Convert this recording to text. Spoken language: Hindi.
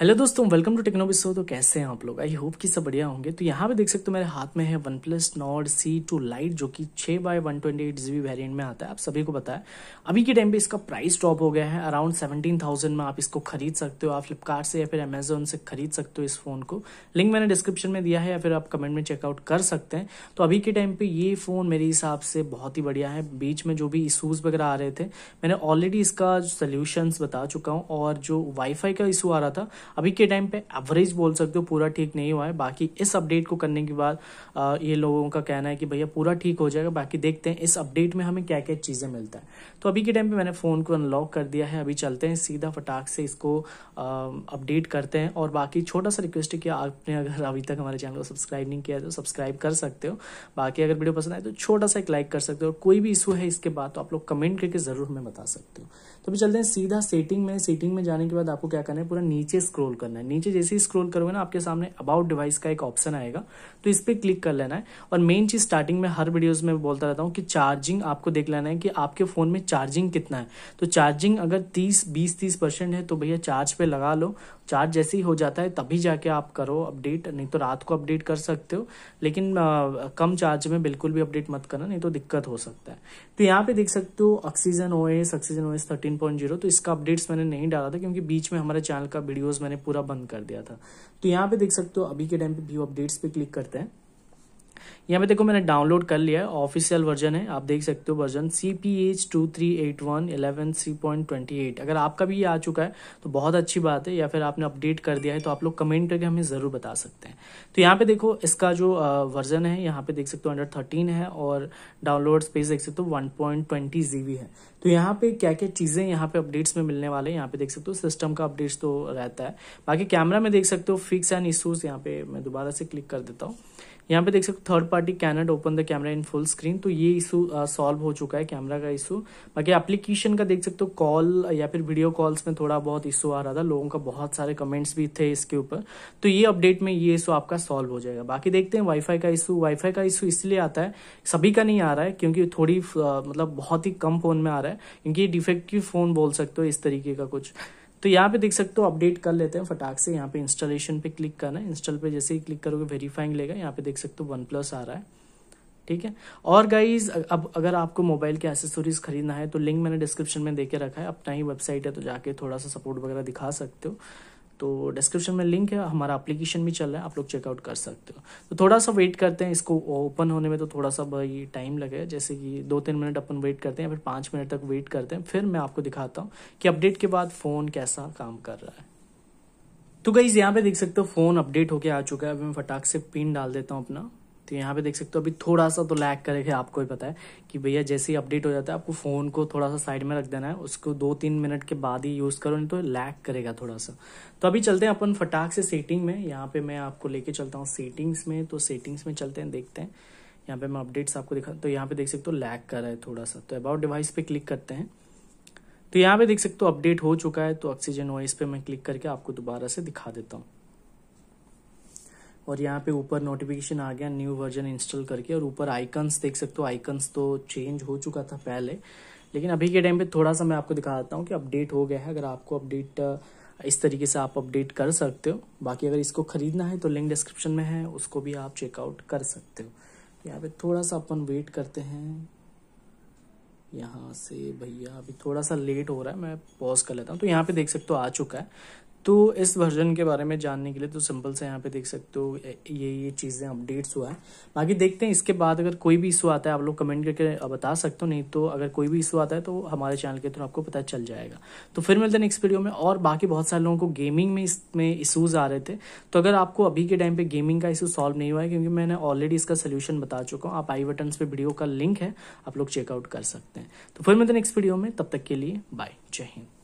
हेलो दोस्तों वेलकम टू टेक्नोबिसो तो कैसे हैं आप लोग आई होप कि सब बढ़िया होंगे तो यहाँ पे देख सकते हो मेरे हाथ में है OnePlus Nord C two lite जो कि छः by one twenty eight G variant में आता है आप सभी को पता है अभी के टाइम पे इसका प्राइस ड्रॉप हो गया है अराउंड सेवेंटीन थाउजेंड में आप इसको खरीद सकते हो आप फ्लिपकार्ट से या फिर अमेजोन से खरीद सकते हो इस फोन को लिंक मैंने डिस्क्रिप्शन में दिया है या फिर आप कमेंट में चेकआउट कर सकते हैं तो अभी के टाइम पे ये फोन मेरे हिसाब से बहुत ही बढ़िया है बीच में जो भी इशूज वगैरह आ रहे थे मैंने ऑलरेडी इसका सोल्यूशंस बता चुका हूँ और जो वाईफाई का इशू आ रहा था अभी के टाइम पे एवरेज बोल सकते हो पूरा ठीक नहीं हुआ है बाकी इस अपडेट को करने के बाद ये लोगों का कहना है कि भैया पूरा ठीक हो जाएगा बाकी देखते हैं इस अपडेट में हमें क्या क्या चीज़ें मिलता है तो अभी के टाइम पे मैंने फ़ोन को अनलॉक कर दिया है अभी चलते हैं सीधा फटाक से इसको अपडेट करते हैं और बाकी छोटा सा रिक्वेस्ट है कि आपने अगर अभी तक हमारे चैनल को सब्सक्राइब नहीं किया तो सब्सक्राइब कर सकते हो बाकी अगर वीडियो पसंद आए तो छोटा सा एक लाइक कर सकते हो और कोई भी इशू है इसके बाद तो आप लोग कमेंट करके ज़रूर हमें बता सकते हो तो अभी चलते हैं सीधा सेटिंग में सेटिंग में जाने के बाद आपको क्या करना है पूरा नीचे स्क्रॉल करना है नीचे जैसे ही स्क्रॉल करोगे ना आपके सामने अबाउट डिवाइस का एक ऑप्शन आएगा तो इस पर क्लिक कर लेना है और मेन चीज स्टार्टिंग में हर वीडियोज में बोलता रहता हूँ कि चार्जिंग आपको देख लेना है कि आपके फोन में चार्जिंग कितना है तो चार्जिंग अगर तीस बीस तीस परसेंट है तो भैया चार्ज पे लगा लो चार्ज जैसे ही हो जाता है तभी जाके आप करो अपडेट नहीं तो रात को अपडेट कर सकते हो लेकिन आ, कम चार्ज में बिल्कुल भी अपडेट मत करना नहीं तो दिक्कत हो सकता है तो यहाँ पे देख सकते हो Oxygen OS Oxygen OS 13.0 point zero तो इसका अपडेट्स मैंने नहीं डाला था क्योंकि बीच में हमारे चैनल का वीडियोज में मैंने पूरा बंद कर दिया था तो यहाँ पे देख सकते हो अभी के टाइम पे व्यू अपडेट्स पे क्लिक करते हैं यहाँ पे देखो मैंने डाउनलोड कर लिया है ऑफिशियल वर्जन है आप देख सकते हो version C P H two three eight one eleven C point twenty eight अगर आपका भी ये आ चुका है तो बहुत अच्छी बात है या फिर आपने अपडेट कर दिया है तो आप लोग कमेंट करके हमें ज़रूर बता सकते हैं तो यहाँ पे देखो इसका जो वर्जन है यहाँ पे देख सकते हो अंडर थर्टीन है और डाउनलोड स्पेस देख सकते हो one point twenty G B है तो यहाँ पे क्या क्या चीज़ें यहाँ पे अपडेट्स में मिलने वाले हैं यहाँ पे देख सकते हो सिस्टम का अपडेट्स तो रहता है बाकी कैमरा में देख सकते हो फिक्स एंड इशूज़ यहाँ पे मैं दोबारा से क्लिक कर देता हूँ यहाँ पे देख सकते हो third party can't open the camera in full screen तो ये इशू सॉल्व uh, हो चुका है कैमरा का इशू बाकी एप्लीकेशन का देख सकते हो कॉल या फिर वीडियो कॉल्स में थोड़ा बहुत इशू आ रहा था लोगों का बहुत सारे कमेंट्स भी थे इसके ऊपर तो ये अपडेट में ये इशू आपका सॉल्व हो जाएगा बाकी देखते हैं वाईफाई का इशू वाईफाई का इशू इसलिए आता है सभी का नहीं आ रहा है क्योंकि थोड़ी uh, मतलब बहुत ही कम फोन में आ रहा है क्योंकि ये डिफेक्टिव फोन बोल सकते हो इस तरीके का कुछ तो यहाँ पे देख सकते हो अपडेट कर लेते हैं फटाक से यहाँ पे इंस्टॉलेशन पे क्लिक करना है इंस्टॉल पे जैसे ही क्लिक करोगे वेरीफाइंग लेगा यहाँ पे देख सकते हो वन प्लस आ रहा है ठीक है और गाइज अब अगर आपको मोबाइल के एसेसरीज खरीदना है तो लिंक मैंने डिस्क्रिप्शन में देके रखा है अपना ही वेबसाइट है तो जाके थोड़ा सा सपोर्ट वगैरह दिखा सकते हो तो डिस्क्रिप्शन में लिंक है हमारा एप्लीकेशन भी चल रहा है आप लोग चेकआउट कर सकते हो तो थोड़ा सा वेट करते हैं इसको ओपन होने में तो थोड़ा सा भाई टाइम लगे जैसे कि दो तीन मिनट अपन वेट करते हैं फिर पाँच मिनट तक वेट करते हैं फिर मैं आपको दिखाता हूँ कि अपडेट के बाद फ़ोन कैसा काम कर रहा है तो गई यहाँ पे देख सकते हो फोन अपडेट होके आ चुका है अभी मैं फटाक से पिन डाल देता हूँ अपना तो यहाँ पे देख सकते हो अभी थोड़ा सा तो लैग करेगा आपको भी पता है कि भैया जैसे ही अपडेट हो जाता है आपको फ़ोन को थोड़ा सा साइड में रख देना है उसको दो तीन मिनट के बाद ही यूज़ करो नहीं तो लैग करेगा थोड़ा सा तो अभी चलते हैं अपन फटाक से सेटिंग में यहाँ पे मैं आपको लेके चलता हूँ सेटिंग्स में तो सेटिंग्स में चलते हैं देखते हैं यहाँ पे मैं अपडेट्स आपको दिखा तो यहाँ पे देख सकते हो लैग कर रहा है थोड़ा सा तो अबाउट डिवाइस पे क्लिक करते हैं तो यहाँ पे देख सकते हो अपडेट हो चुका है तो ऑक्सीजन वॉइस पे मैं क्लिक करके आपको दोबारा से दिखा देता हूँ और यहाँ पे ऊपर नोटिफिकेशन आ गया न्यू वर्जन इंस्टॉल करके और ऊपर आइकन्स देख सकते हो आइकन्स तो चेंज हो चुका था पहले लेकिन अभी के टाइम पे थोड़ा सा मैं आपको दिखा देता हूँ कि अपडेट हो गया है अगर आपको अपडेट इस तरीके से आप अपडेट कर सकते हो बाकी अगर इसको खरीदना है तो लिंक डिस्क्रिप्शन में है उसको भी आप चेकआउट कर सकते हो यहाँ पे थोड़ा सा अपन वेट करते हैं यहाँ से भैया अभी थोड़ा सा लेट हो रहा है मैं पॉज कर लेता हूँ तो यहाँ पे देख सकते हो आ चुका है तो इस वर्जन के बारे में जानने के लिए तो सिंपल से यहाँ पे देख सकते हो ये ये चीज़ें अपडेट्स हुआ है बाकी देखते हैं इसके बाद अगर कोई भी इशू आता है आप लोग कमेंट करके बता सकते हो नहीं तो अगर कोई भी इशू आता है तो हमारे चैनल के थ्रू तो आपको पता चल जाएगा तो फिर मिलते हैं नेक्स्ट वीडियो में और बाकी बहुत सारे लोगों को गेमिंग में इसमें इशूज़ आ रहे थे तो अगर आपको अभी के टाइम पर गेमिंग का इशू सॉल्व नहीं हुआ है क्योंकि मैंने ऑलरेडी इसका सोल्यूशन बता चुका हूँ आप आई बटन पर वीडियो का लिंक है आप लोग चेकआउट कर सकते हैं तो फिर मिलते हैं नेक्स्ट वीडियो में तब तक के लिए बाय जय हिंद